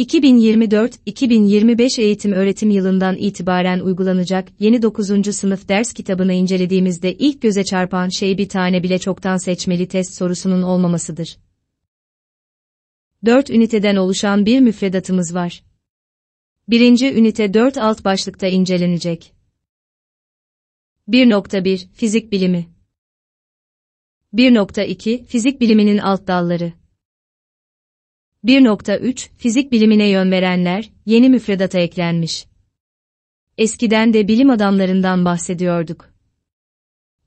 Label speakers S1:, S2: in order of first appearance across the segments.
S1: 2024-2025 eğitim öğretim yılından itibaren uygulanacak yeni 9. sınıf ders kitabını incelediğimizde ilk göze çarpan şey bir tane bile çoktan seçmeli test sorusunun olmamasıdır. 4 üniteden oluşan bir müfredatımız var. Birinci ünite 4 alt başlıkta incelenecek. 1.1 Fizik bilimi 1.2 Fizik biliminin alt dalları 1.3 Fizik bilimine yön verenler yeni müfredata eklenmiş. Eskiden de bilim adamlarından bahsediyorduk.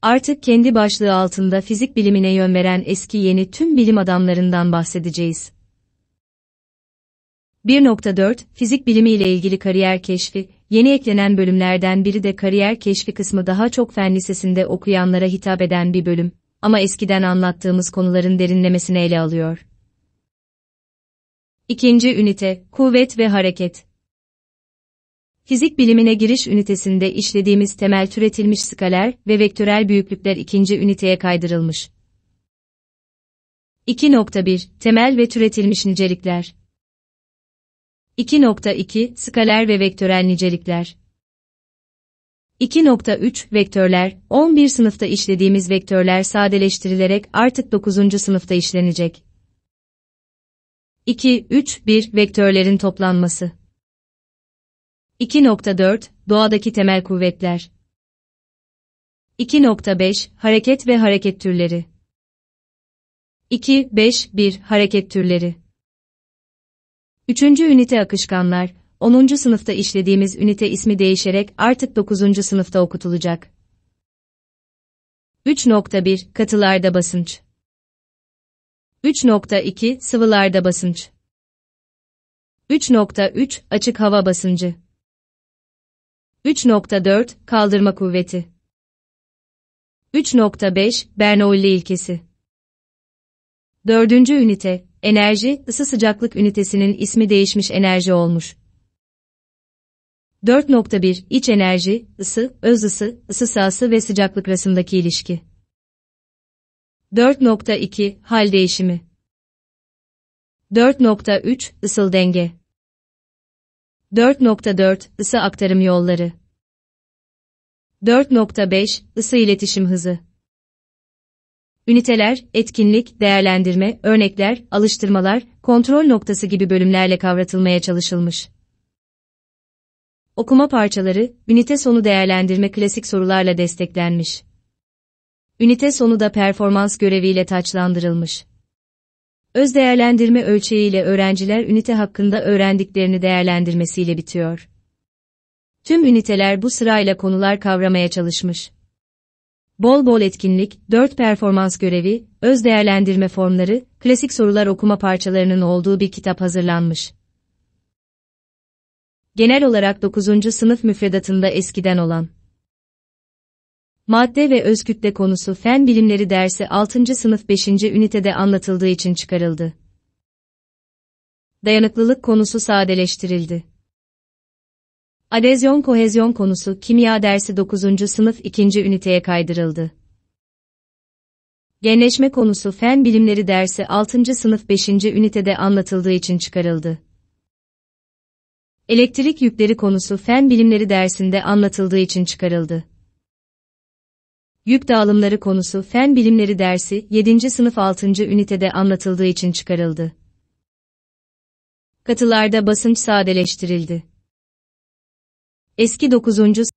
S1: Artık kendi başlığı altında fizik bilimine yön veren eski yeni tüm bilim adamlarından bahsedeceğiz. 1.4 Fizik bilimi ile ilgili kariyer keşfi, yeni eklenen bölümlerden biri de kariyer keşfi kısmı daha çok fen lisesinde okuyanlara hitap eden bir bölüm ama eskiden anlattığımız konuların derinlemesine ele alıyor. İkinci ünite, kuvvet ve hareket. Fizik bilimine giriş ünitesinde işlediğimiz temel türetilmiş skaler ve vektörel büyüklükler ikinci üniteye kaydırılmış. 2.1 Temel ve türetilmiş nicelikler 2.2 Skaler ve vektörel nicelikler 2.3 Vektörler 11 sınıfta işlediğimiz vektörler sadeleştirilerek artık 9. sınıfta işlenecek. 2, 3, 1 vektörlerin toplanması. 2.4 Doğadaki temel kuvvetler. 2.5 Hareket ve hareket türleri. 2, 5, 1 Hareket türleri. 3. Ünite akışkanlar, 10. sınıfta işlediğimiz ünite ismi değişerek artık 9. sınıfta okutulacak. 3.1 Katılarda basınç 3.2 Sıvılarda basınç 3.3 Açık hava basıncı 3.4 Kaldırma kuvveti 3.5 Bernoulli ilkesi 4. ünite Enerji, ısı sıcaklık ünitesinin ismi değişmiş enerji olmuş. 4.1 İç enerji, ısı, öz ısı, ısı sahası ve sıcaklık arasındaki ilişki. 4.2 Hal değişimi 4.3 Isıl denge 4.4 Isı aktarım yolları 4.5 Isı iletişim hızı Üniteler, etkinlik, değerlendirme, örnekler, alıştırmalar, kontrol noktası gibi bölümlerle kavratılmaya çalışılmış. Okuma parçaları, ünite sonu değerlendirme klasik sorularla desteklenmiş. Ünite sonu da performans göreviyle taçlandırılmış. Öz değerlendirme ölçeğiyle öğrenciler ünite hakkında öğrendiklerini değerlendirmesiyle bitiyor. Tüm üniteler bu sırayla konular kavramaya çalışmış. Bol bol etkinlik, 4 performans görevi, öz değerlendirme formları, klasik sorular okuma parçalarının olduğu bir kitap hazırlanmış. Genel olarak 9. sınıf müfredatında eskiden olan Madde ve özkütle konusu fen bilimleri dersi 6. sınıf 5. ünitede anlatıldığı için çıkarıldı. Dayanıklılık konusu sadeleştirildi. Adezyon kohezyon konusu kimya dersi 9. sınıf 2. üniteye kaydırıldı. Genleşme konusu fen bilimleri dersi 6. sınıf 5. ünitede anlatıldığı için çıkarıldı. Elektrik yükleri konusu fen bilimleri dersinde anlatıldığı için çıkarıldı. Yük dağılımları konusu Fen Bilimleri dersi 7. sınıf 6. ünitede anlatıldığı için çıkarıldı. Katılarda basınç sadeleştirildi. Eski 9.